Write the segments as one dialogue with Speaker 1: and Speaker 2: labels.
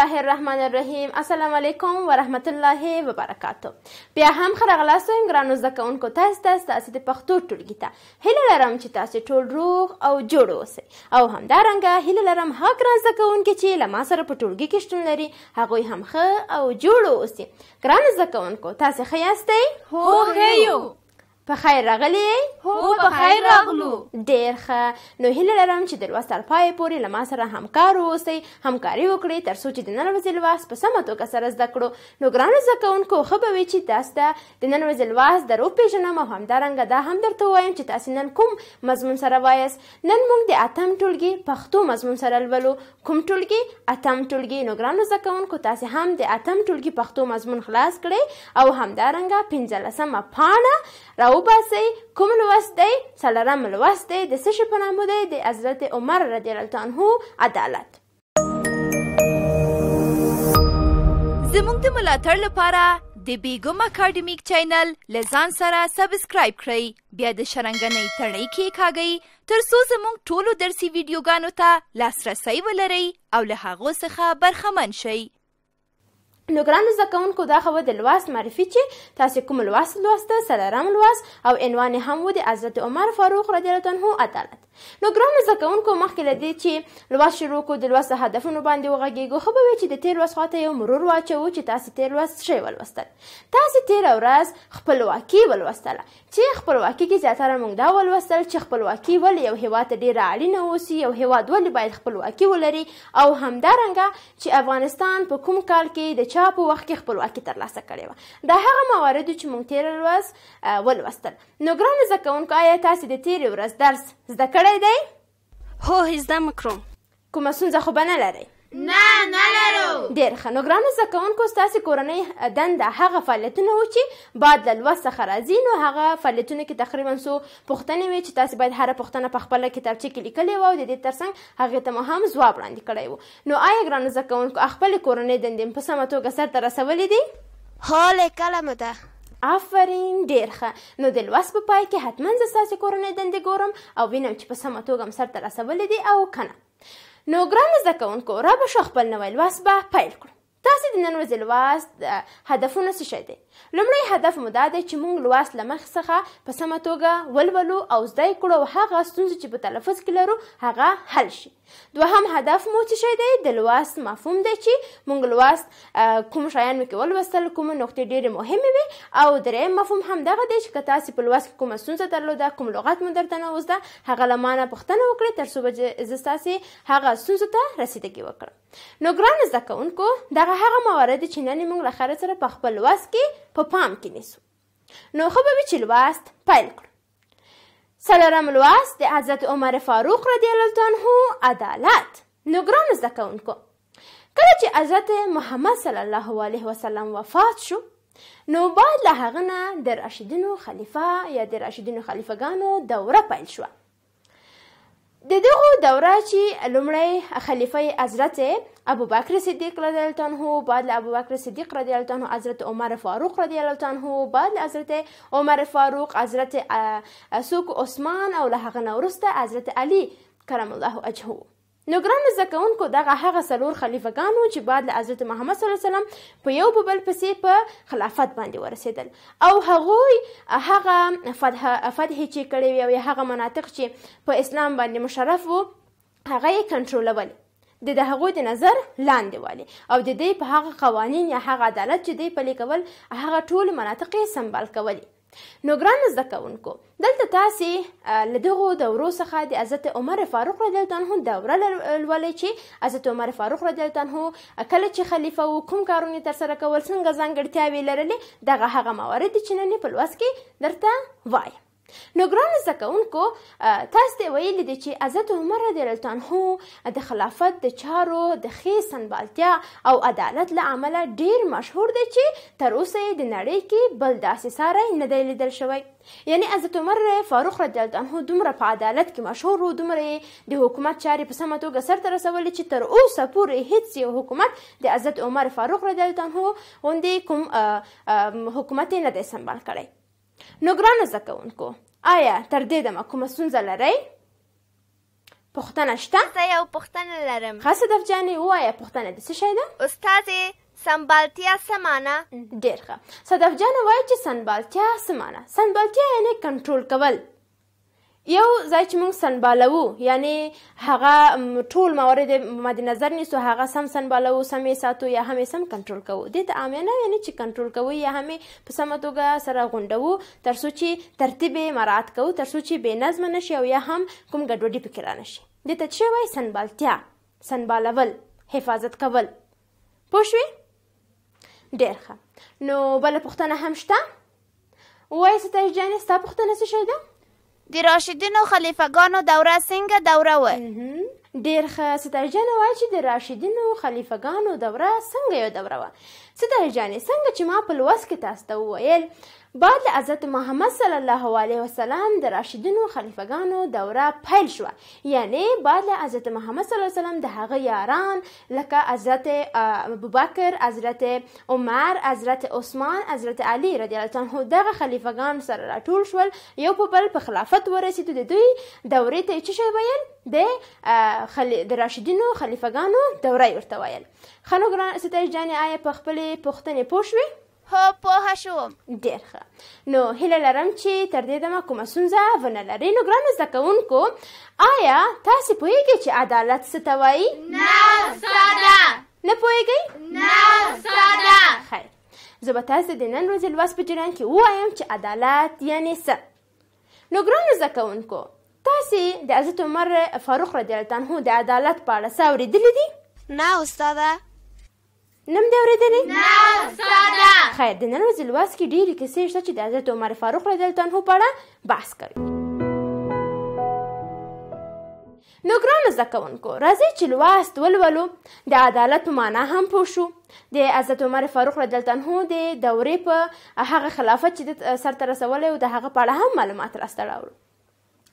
Speaker 1: الله الرحمن الرحیم السلام علیکم ورحمت الله وبرکاتو بیا هم خرغلاست یم ګرانو زکونکو تاسو ته تاسو د پښتو ټولګي ته هیله لرم چې تاسو ټول روغ او جوړ اوسئ او همدارنګه هیله لرم هغه ګران زکونکو چې لما سره په ټولګي کې شتون لري هغه هم ښه او جوړ اوسئ ګرانو زکونکو تاسو ښه یاستئ هو ښه یو په خیر راغلی هو په خیر راغلو ډیر ښه نو هیله لرم چې د لوست تر پای پورې له ما سره همکار اوسئ همکاري وکړئ ترڅو چې د نن ورځې لوست په سمه توګه سره زده کړو نو ګرانو زده کوونکو ښه به وي چې تاسو ته د نن ورځې لوست در وپېژنم او همدارنګه دا هم درته ووایم چې تاسو نن کوم مضمون سره وایاست نن موږ د اتم ټولګي پښتو مضمون سره لولو کوم ټولګي اتم ټولګي نو ګرانو زده کوونکو تاسو هم د اتم ټولګي پښتو مضمون خلاص کړئ او همدارنګه پنځلسمه پاڼه راو وباسئ کوم لوست دی څلورم لوست دی د څه شي په نامه دی د حضرت عمر رضی الله عنه عدالت زموږ د ملاتړ لپاره د بیګم اکاډمیک چینل لزان سره سبسکرایب کړئ بیا د شرنګنۍ تڼۍ کې کاږئ ترڅو زموږ ټولو درسي ویډیوګانو ته لاسرسی ولرئ او له هغو څخه برخمن شئ نو ګرانو زده کوونکو دا خو د لوست معرفي چې تاسې کوم لوست لوسته څلرم لوست او عنوان یې هم و د حضرت عمر فاروق رضی الله عنه عدالت نو ګرانو زده کوونکو مخکې له دې چې لوست شروع کړو د لوست هدفونو باندې وغږېږو ښه به وي چې د تېر لوست خواته یو مرور واچوو چې تاسې تېر لوست ښه ولوستل تاسې تېره ورځ خپلواکي ولوستله چې خپلواکي کې زیاتره موږ دا ولوستل چې خپلواکي ولې یو هیواد ته ډېره اړینه اوسي یو هیواد ولې باید خپلواکي ولري او همدارنګه چې افغانستان په کوم کال کې د چا په وخت کې خپلواکي ترلاسه کړې وه دا هغه موارد چې موږ تېره ورځ ولوستل نو ګرانو زده کوونکو آیا تاسې د تېرې ورځ درس زده کړی کړی دی هو زده مې کړم کومه ستونزه خو به نه لرئ نه نه لرو ډېر ښه نو ګرانو زده کوونکو ستاسې کورنۍ دنده هغه فعالیتونه وو چې بعد له لوست څخه راځي نو هغه فعالیتونه کې تقریبا څو پوښتنې وې چې تاسې باید هره پوښتنه په خپله کتابچه کې لیکلې وه او د دې تر څنګ هغې ته مو هم ځواب وړاندې کړی وو نو آیا ګرانو زده کوونکو خپلې کورنۍ دندې په سمه توګه سرته رسولې دي هو لیکلې مو ده افرین ډیر ښه نو د لوست په پای کې حتما زه ستاسې کورنۍ دندې ګورم او وینم چې په سمه توګه م سرته رسولې دي او که نه نو ګرانو زده کوونکو را به شو خپل نوی لوست به پیل کړو تاسې د نن ورځې لوست هدفونه څه شی دي لومړی هدف مو دا دی چې موږ لوست له مخې څخه په سمه توګه ولولو او زده یې کړو او هغه ستونزې چې په تلفظ کې لرو هغه حل شي دوهم هدف مو څه شی دی د لوست مفهوم دی چې موږ لوست کوم شیان مې کې ولوستل کومه نقطې ډېرې مهمې وي او درېیم مفهوم همدغه دی چې که تاسې په لوست کې کومه ستونزه درلوده کوم لغت مو درته نه اوس ده هغه له ما نه پوښتنه وکړئ تر څو به زه ستاسې هغه ستونزو ته رسیدګي وکړم نو ګرانو زده کوونکو دغه هغه موارد دي چې نن موږ له خیره سره په خپل لوست کې په پام کې نیسو نو ښه به وي چې لوست پیل کړو څلورم لوست د حضرت عمر فاروق رضی الله عنه عدالت نو ګرانو زده کوونکو کله چې حضرت محمد صلی الله علیه وسلم وفات شو نو باید له هغه نه د راشدینو خلیفه یا د راشدینو خلیفهګانو دوره پیل شوه د دغه دوره چې لومړی خلیفه حضرت ابوبکر صدیق رضی الله عنه بعد له ابوبکر صدیق رضی الله عنه حضرت عمر فاروق رضی الله عنه بعد له حضرت عمر فاروق حضرت سوق عثمان او له هغه نورسته حضرت علی کرم الله وجهه نو ګرانو زده کوونکو دغه هغه څلور خلیفه ګان وو چې بعد له حضرت محمد صلی الله علیه وسلم په یو په بل پسې په خلافت باندې ورسېدل او هغوی هغه فتح فتح چې کړی وي او هغه مناطق چې په اسلام باندې مشرف وو هغه یې کنټرولول د د هغوی د نظر لاندې والی او د دې په هغه قوانین یا هغه عدالت چې دی پلي کول هغه ټول مناطق یې سمبال کولی نو ګران زده کوونکو دلته تاسې له دغو دورو څخه د حضرت عمر فاروق رضی الله عنه دوره لولې چې حضرت عمر فاروق رضی الله عنه کله چې خلیفہ و کوم کارونه ترسره کول څنګه ځانګړتیاوې لرلې دغه هغه موارد چې نن په لوس کې درته وایم نو ګرانو زده کوونکو تاسو ته ویلي دي چې حضرت عمر رضی الله عنه د خلافت د چارو د ښې سنبالتیا او عدالت له امله ډیر مشهور دی چې تر اوسه یې د نړۍ کې بل داسې ساری نه دی لیدل شوی یعنی حضرت عمر فاروق رضی الله عنه دومره په عدالت کې مشهور و دومره د حکومت چارې په سمه توګه سرته رسولې چې تر اوسه پورې هیڅ یو حکومت د حضرت عمر فاروق رضی الله عنه غوندې کوم حکومت نه دی سنبال کړی نو ګرانو زده کوونکو ایا تر دې دمه کومه ستونزه لرئ پوښتنه شته زه یو پوښتنه لرم ښه صدف جانې ووایه پوښتنه د څه شی ده استادې سنبالتیا څه معنی ډېر ښه صدف جانه وایي چې سنبالتیا څه معنی سنبالتیا یعنې کنټرول کول یو ځای چې موږ سنبالو یعنی هغه ټول موارد مد نظر نیسو هغه سم سنبالو سم یې ساتو یا هم یې سم کنټرول کوو دې ته عامینه یعنی چې کنټرول کوو یا هم یې په سمه توګه سره غونډوو تر څو چې ترتیب یې مراعت کوو تر څو چې بې نظمه نشي او یا هم کوم ګډوډي پکې رانشي دې ته څه وایي سنبالتیا سنبالول حفاظت کول پوه شوې ډېر ښه نو بله پوښتنه هم شته وایي ستایش جانې ستا پوښتنه څه شی ده د راشدینو خلیفګانو دوره څنګه دوره و ډیر ښه سترجانه وای چې د راشدینو خلیفګانو دوره څنګه یو دوره وه سترجانې څنګه چې ما په لوست کې تاسو ته وویل بعد له حضرت محمد صلی الله علیه وسلم د راشدینو خلیفګانو دوره پیل شو یعنی بعد له حضرت محمد صلی الله علیه وسلم د هغه یاران لکه حضرت ابوبکر حضرت عمر حضرت عثمان حضرت علی رضی الله عنه دغه خلیفګان سره راټول شول یو په بل په خلافت ورسېدو د دوی دورې ته چې شی ویل د خلی... د راشدینو خلیفګانو دوره ورته ویل خلک ستاسو جانې آیا په خپلې پوښتنې پوه شوي هو پوه شوم ډېر ښه نو هیله لرم چې تر دې دمه کومه ستونزه ونه لرئ نو ګرانو زده کوونکو آیا تاسې پوهیږئ چې عدالت څه ته وایي نه ساده نه پوهیږئ نه ساده خیر زه به تاسو د نن ورځې لوست په جریان کې ووایم چې عدالت یعنې څه نو ګرانو زده کوونکو تاسې د حضرت عمر فاروق رضی الله عنه د عدالت په اړه څه اورېدلي دي نه استاده نه مې اورېدلې نه استاده خیر د نن ورځې لوست کې ډېرې کیسې شته چې د حضرت عمر فاروق رضی الله عنه په اړه بحث کوي نو ګران زده کوونکو راځئ چې لوست ولولو د عدالت په معنا هم پوه شو د حضرت عمر فاروق رضی الله عنه د دورې په هغه خلافت چې سرته رسولی و د هغه په اړه هم معلومات راستړه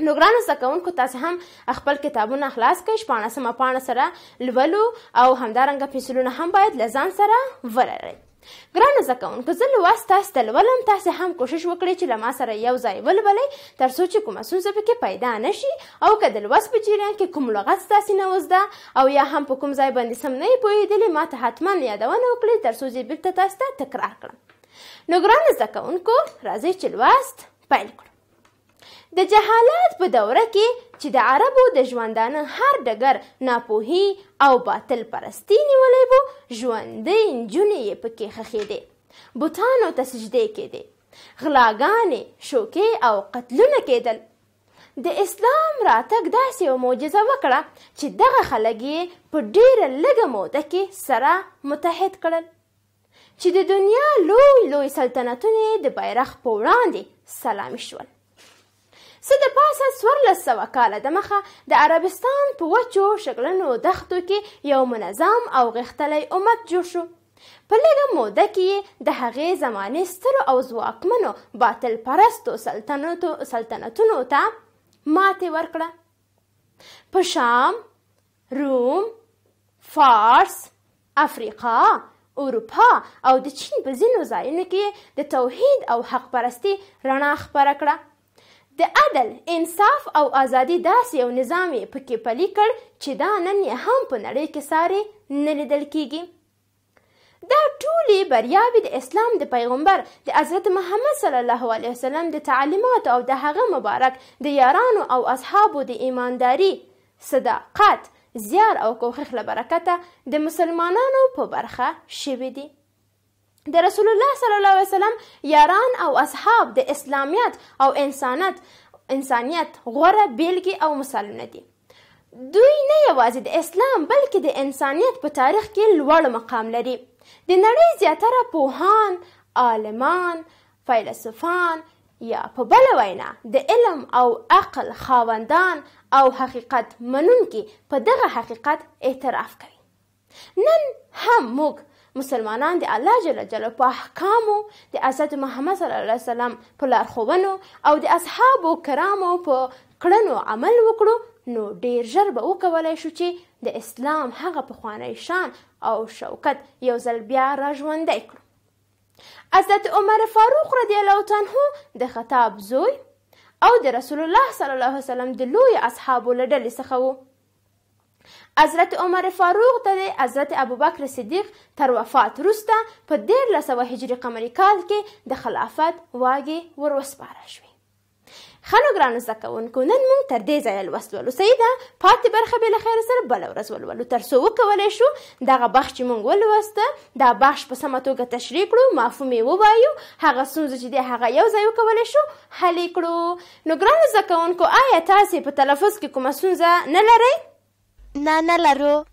Speaker 1: نو ګرانو زده کوونکو تاسو هم خپل کتابونه خلاص کړئ شپاړسمه پاڼه سره لولو او همدارنګه پنسلونه هم باید له ځان سره ولرئ ګرانو زده کوونکو زه لوست تاسو ته لولم تاسو هم کوشش وکړئ چې له ما سره یو ځای ولولئ تر څو چې کومه ستونزه پکې پیدا نه شي او که د لوست په جریان کې کوم لغت ستاسې نه وزده او یا هم په کوم ځای باندې سم نه یې پوهېدلې ما ته حتما یادونه وکړئ تر څو زه بېرته تاسو ته تکرار کړم نو ګرانو زده کوونکو راځئ چې لوست پیل کړو د جهالت په دوره کې چې د عربو د ژوندانه هر ډګر ناپوهي او باطل پرستی نیولی وو ژوندۍ نجونې یې پکې خښېدې بوتانو ته سجدې کېدې غلاګانې شوکې او قتلونه کېدل د اسلام راتګ داسې یو معجزه وکړه چې دغه خلک یې په ډیره لږه موده کې سره متحد کړل چې د دنیا لوی لوی سلطنتونه د بیرغ په وړاندې سلامي شول څه د پاسه څوارلس سوه کاله دمخه د عربستان په وچو شګلنو دښتو کې یو منظم او غښتلی امت جوړ شو په لږه موده کې یې د هغې زمانې سترو او ځواکمنو باطل پرستو سلطنتو سلطنتونو ته ماتې ورکړه په شام روم فارس افریقا اروپا او د چین په ځینو ځایونو کې د توحید او حق پرستي رڼا خپره کړه د عدل، انصاف او ازادي داسې یو نظام یې پکې پلي کړ چې دا نن یې هم په نړۍ کې ساری نه لیدل کیږي دا ټولې بریاوې د اسلام د پیغمبر د حضرت محمد صلی الله علیه وسلم د تعلیمات او د هغه مبارک د یارانو او اصحابو د ایمانداری صداقت زیار او کوښښ له برکته د مسلمانانو په برخه شوي دي د رسول الله صلی الله علیه وسلم یاران او اصحاب د اسلامیت او انسانیت انسانیت غوره بیلګې او مثالونه دي دوی نه یوازې د اسلام بلکې د انسانیت په تاریخ کې لوړ مقام لري د نړۍ زیاتره پوهان عالمان فیلسوفان یا په بل وینا د علم او عقل خاوندان او حقیقت منونکي په دغه حقیقت اعتراف کوي نن هم موږ مسلمانان د الله جل جلاله په احکامو د حضرت محمد صلی الله علیه وسلم په لارښوونو او د اصحابو کرامو په کړنو عمل وکړو نو ډیر ژر به وکولی شو چې د اسلام هغه پخوانی شان او شوکت یو ځل بیا راژوندی کړو حضرت عمر فاروق رضی الله عنه د خطاب زوی او د رسول الله صلی الله علیه وسلم د لوی اصحابو له ډلې څخه و حضرت عمر فاروق ته د حضرت ابوبکر صدیق تر وفات وروسته په دیارلس سوه هجري قمري کال کې د خلافت واګې ور وسپاره شوې خلو ګرانو زده کوونکو نن موږ تر دې ځایه لوست ولوسی ده پاتې برخه به له خیره سره بله ورځ ولولو تر څو وکولی شو دغه بخش چې موږ ولوسته دا بخش په سمه توګه تشریح کړو مفهوم یې ووایو هغه ستونزه چې دی هغه یو ځای وکولی شو حل یې کړو نو ګرانو زده کوونکو آیا تاسې په تلفظ کې کومه ستونزه نه لرئ nana Laró,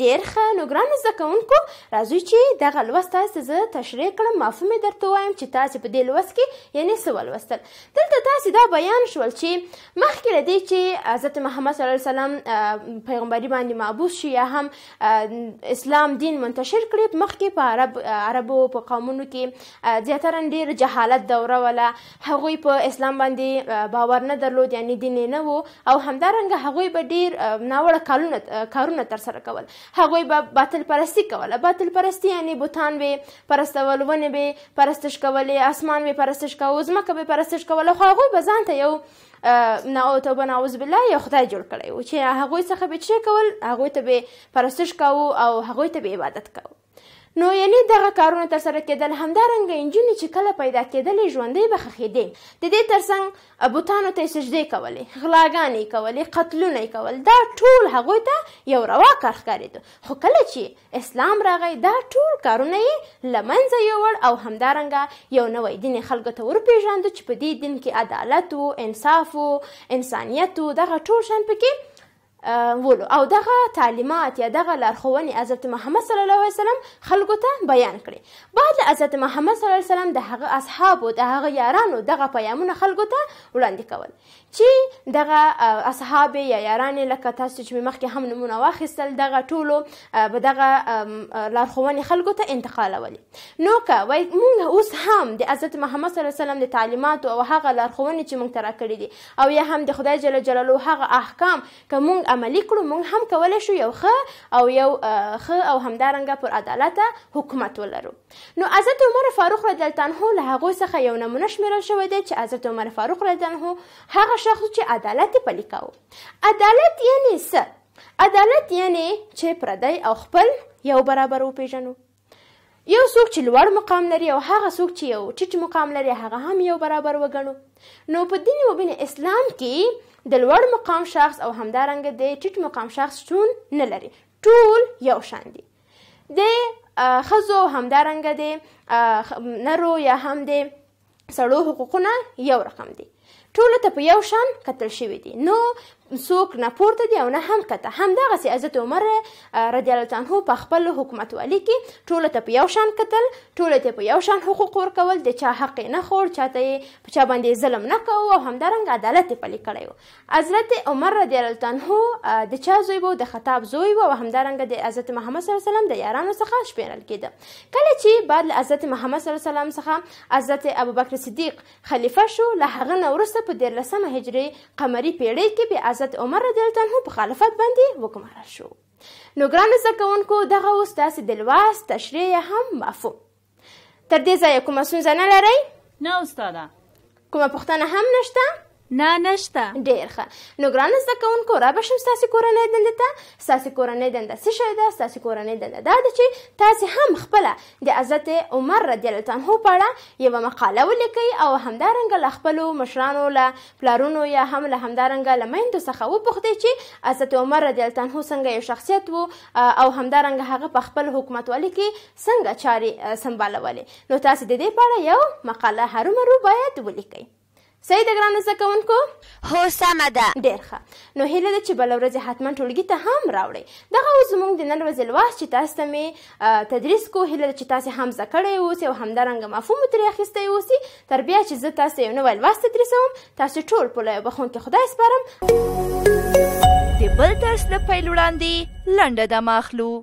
Speaker 1: ډیر ښه نو ګران زده کوونکو راځئ چې دغه لوست تاسو زه تشریح کړم مفهوم یې درته وایم چې تاسو په دې لوست کې یعنی څه ولوستل دلته تاسو دا بیان شول چې مخکې له دې چې حضرت محمد صلی الله علیه وسلم پیغمبري باندې معبوس شي یا هم اسلام دین منتشر کړي مخکې په عرب عربو په قومونو کې زیاتره ډیر جهالت دوره ولا هغوی په اسلام باندې باور نه درلود یعنی دین نه وو او همدارنګه هغوی به ډیر ناوړه کارونه کارونه تر سره کول هغوی به باطل پرستی کوله باطل پرستی یعنی بوتان به پرستول ونې به پرستش کولې اسمان به پرستش کوو ځمکه به پرستش کوله خو هغوی به ځان ته یو نه توبه نعوذ بالله یو خدای جوړ کړی و چې هغوی څخه به څه کول هغوی ته به پرستش کوو او هغوی ته به عبادت کوو نو یعنی دغه کارونه ترسره کېدل همدارنګه انجونې چې کله پیدا کېدلې ژوندۍ به خښېدې د دې ترڅنګ بوتانو ته یې سجدې کولې غلاګانې یې کولې قتلونه یې کول دا ټول هغوی ته یو روا کار ښکارېده خو کله چې اسلام راغی دا ټول کارونه یې له منځه یوړ او همدارنګه یو نوی دین یې خلکو ته ورپېژانده چې په دې دین کې عدالت و انصاف و انسانیت و دغه ټول شیان پکې ولو او دغه تعلیمات یا دغه لارښوونې حضرت محمد صلی الله علیه وسلم خلکو ته بیان کړي بعد له حضرت محمد صلی الله علیه وسلم د هغه اصحابو د هغه یارانو دغه پیامونه خلکو ته وړاندې کول چې دغه اصحاب یا یاران لکه تاسو چې مخکې هم نمونه واخیستل دغه ټولو به دغه لارښوونې خلکو ته انتقالولې نو که وای مونږ اوس هم د حضرت محمد صلی الله علیه وسلم د تعلیمات او هغه لارښوونې چې مونږ ترا کړې دي او یا هم د خدای جل جلاله هغه احکام که مونږ عملی کړو موږ هم کولی شو یو ښه او یو ښه او همدارنګه پر عدالته حکومت ولرو نو حضرت عمر فاروق رضی الله عنه له هغوی څخه یو نمونه شمیرل شوی دی چې حضرت عمر فاروق رضی الله عنه هغه شخص چې عدالت پلی کاوه عدالت یعنی څه عدالت یعنی چې پردی او خپل یو برابر وپیژنو یو څوک چې لوړ مقام لري او هغه څوک چې یو ټیټ مقام لري هغه هم یو برابر وګڼو نو په دین مبین اسلام کې د لوړ مقام شخص او همدارنګه د ټیټ مقام شخص شتون نه لري ټول یو شان دي د خزو همدارنګه د نرو یا هم د سړو حقوقونه یو رقم دي ټول ته په یو شان کتل شوی دي نو څوک نه پورته دي او نه هم کته همدغسې حضرت عمر رضی الله عنه په خپل حکومتوالي کې ټولو ته په یو شان کتل ټولو ته په یو شان حقوق ورکول د چا حق نه خور چاته یې په چا باندې ظلم نه کوو او همدارنګه عدالت یې پلي کړی و حضرت عمر رضی الله عنه د چا زوی وو د خطاب زوی وو او همدارنګه د حضرت محمد صلی الله علیه وسلم د یارانو څخه شپېرل کېده کله چې بعد له حضرت محمد صلی الله علیه وسلم څخه حضرت ابوبکر صدیق خلیفه شو له هغه نه وروسته په دیارلسمه هجري قمري پیړۍ کې بیا حضرت عمر رضی الله عنه په خلافت باندې وګمارل شو نو ګران زده کوونکو دغه اوس تاسې د لوست تشریح هم مفهوم تر دې ځایه کومه ستونزه نه لرئ نه استاده کومه پوښتنه هم نشته نه نشته ډیر ښه نو ګران زده کوونکو را به شم ستاسې کورنۍ دنده ته ستاسې کورنۍ دنده څه شی ده ستاسې کورنۍ دنده دا ده چې تاسې هم خپله د حضرت عمر رضیالله عنه په اړه یوه مقاله ولیکئ او همدارنګه له خپلو مشرانو له پلارونو یا هم له همدارنګه له میندو څخه وپوښتئ چې حضرت عمر رضیالله عنه څنګه یو شخصیت و او همدارنګه هغه په خپل حکومتولي کې څنګه چارې سنبالولې نو تاسې د دې په اړه یو مقاله هرومرو باید ولیکئ صحیح ده ګرانو زده کوونکو هو سمه ده ډېر ښه نو هیله ده چې بله ورځ حتما ټولګي ته هم راوړئ دغه اوس زموږ د نن ورځې لوست چې تاسو ته مې تدریس کو هیله ده چې تاسې هم زده کړی اوسئ او همدارنګه مفهوم مو ترې اخیستی اوسي تر بیا چې زه تاسو یو نوی لوست تدریسوم تاسو ټول په لویو بښونکي خدای سپارم د بل درس نه پیل وړاندې لنډه دمه اخلو